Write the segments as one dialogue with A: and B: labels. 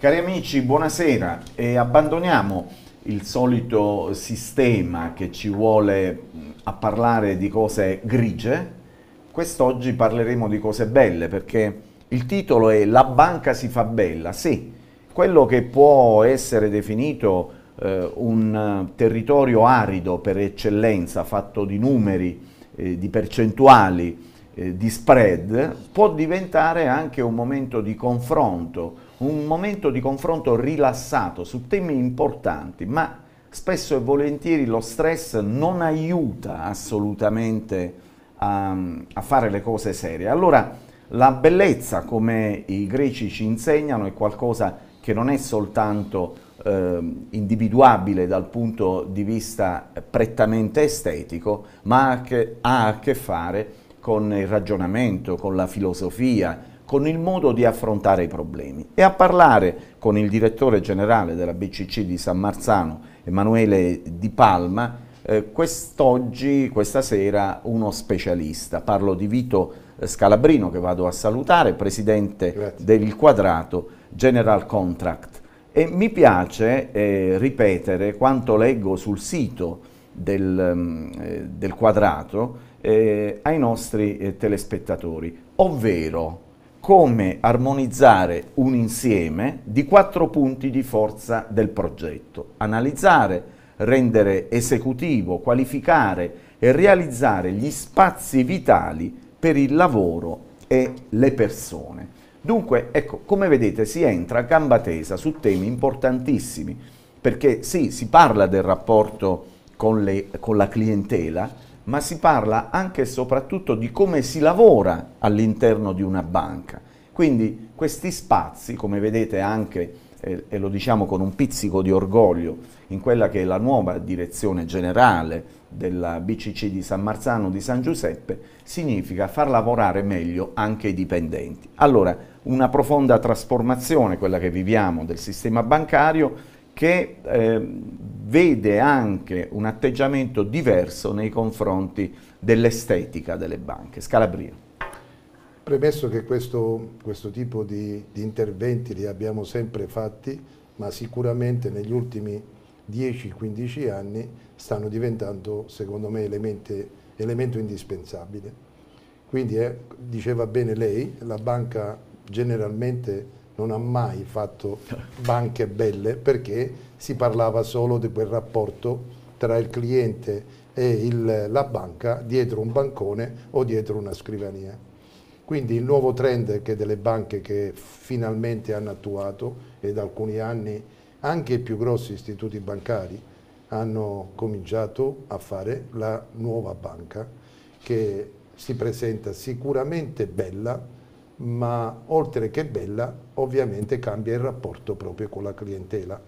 A: Cari amici, buonasera e abbandoniamo il solito sistema che ci vuole a parlare di cose grigie. Quest'oggi parleremo di cose belle perché il titolo è La banca si fa bella. Sì, quello che può essere definito eh, un territorio arido per eccellenza, fatto di numeri, eh, di percentuali, eh, di spread può diventare anche un momento di confronto, un momento di confronto rilassato su temi importanti, ma spesso e volentieri lo stress non aiuta assolutamente a, a fare le cose serie. Allora la bellezza, come i greci ci insegnano, è qualcosa che non è soltanto ehm, individuabile dal punto di vista prettamente estetico, ma ha a che fare con con il ragionamento, con la filosofia, con il modo di affrontare i problemi e a parlare con il direttore generale della BCC di San Marzano, Emanuele Di Palma, eh, quest'oggi, questa sera, uno specialista. Parlo di Vito eh, Scalabrino che vado a salutare, presidente Grazie. del quadrato General Contract. E mi piace eh, ripetere quanto leggo sul sito del, ehm, eh, del quadrato eh, ai nostri eh, telespettatori, ovvero come armonizzare un insieme di quattro punti di forza del progetto, analizzare, rendere esecutivo, qualificare e realizzare gli spazi vitali per il lavoro e le persone. Dunque, ecco, come vedete si entra a gamba tesa su temi importantissimi, perché sì, si parla del rapporto con, le, con la clientela, ma si parla anche e soprattutto di come si lavora all'interno di una banca. Quindi questi spazi, come vedete anche, eh, e lo diciamo con un pizzico di orgoglio, in quella che è la nuova direzione generale della BCC di San Marzano di San Giuseppe, significa far lavorare meglio anche i dipendenti. Allora, una profonda trasformazione, quella che viviamo del sistema bancario, che eh, vede anche un atteggiamento diverso nei confronti dell'estetica delle banche. Scalabrino.
B: Premesso che questo, questo tipo di, di interventi li abbiamo sempre fatti, ma sicuramente negli ultimi 10-15 anni stanno diventando, secondo me, elementi, elemento indispensabile. Quindi, eh, diceva bene lei, la banca generalmente non ha mai fatto banche belle perché si parlava solo di quel rapporto tra il cliente e il, la banca dietro un bancone o dietro una scrivania. Quindi il nuovo trend che delle banche che finalmente hanno attuato e da alcuni anni anche i più grossi istituti bancari hanno cominciato a fare la nuova banca che si presenta sicuramente bella, ma oltre che bella ovviamente cambia il rapporto proprio con la clientela.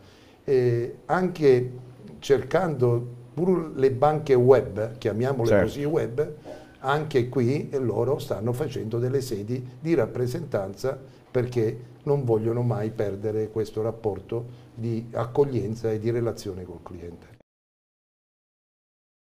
B: E anche cercando pur le banche web, chiamiamole certo. così web, anche qui loro stanno facendo delle sedi di rappresentanza perché non vogliono mai perdere questo rapporto di accoglienza e di relazione col cliente.